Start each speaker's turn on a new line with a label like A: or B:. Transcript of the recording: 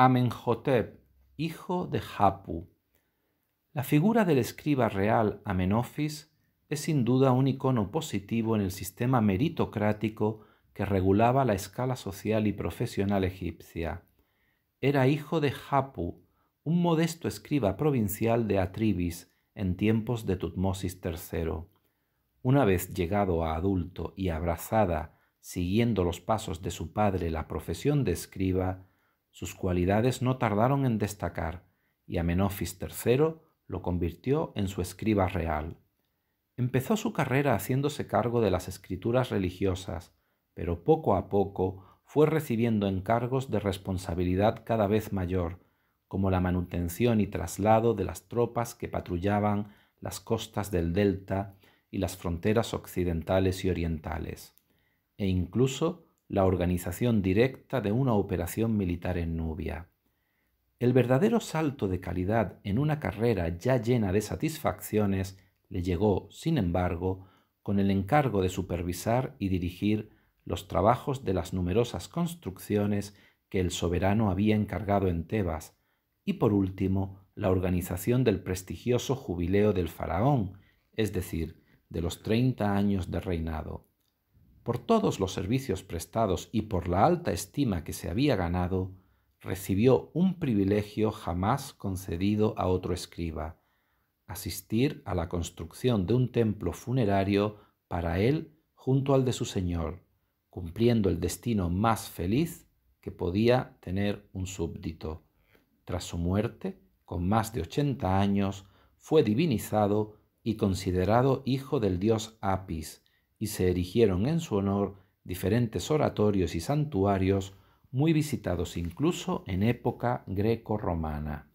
A: Amenhotep, hijo de Hapu. La figura del escriba real Amenofis es sin duda un icono positivo en el sistema meritocrático que regulaba la escala social y profesional egipcia. Era hijo de Hapu, un modesto escriba provincial de Atribis en tiempos de Tutmosis III. Una vez llegado a adulto y abrazada, siguiendo los pasos de su padre, la profesión de escriba, sus cualidades no tardaron en destacar, y Amenofis III lo convirtió en su escriba real. Empezó su carrera haciéndose cargo de las escrituras religiosas, pero poco a poco fue recibiendo encargos de responsabilidad cada vez mayor, como la manutención y traslado de las tropas que patrullaban las costas del delta y las fronteras occidentales y orientales, e incluso la organización directa de una operación militar en Nubia. El verdadero salto de calidad en una carrera ya llena de satisfacciones le llegó, sin embargo, con el encargo de supervisar y dirigir los trabajos de las numerosas construcciones que el soberano había encargado en Tebas, y por último, la organización del prestigioso jubileo del faraón, es decir, de los treinta años de reinado por todos los servicios prestados y por la alta estima que se había ganado, recibió un privilegio jamás concedido a otro escriba, asistir a la construcción de un templo funerario para él junto al de su señor, cumpliendo el destino más feliz que podía tener un súbdito. Tras su muerte, con más de ochenta años, fue divinizado y considerado hijo del dios Apis, y se erigieron en su honor diferentes oratorios y santuarios muy visitados incluso en época greco-romana.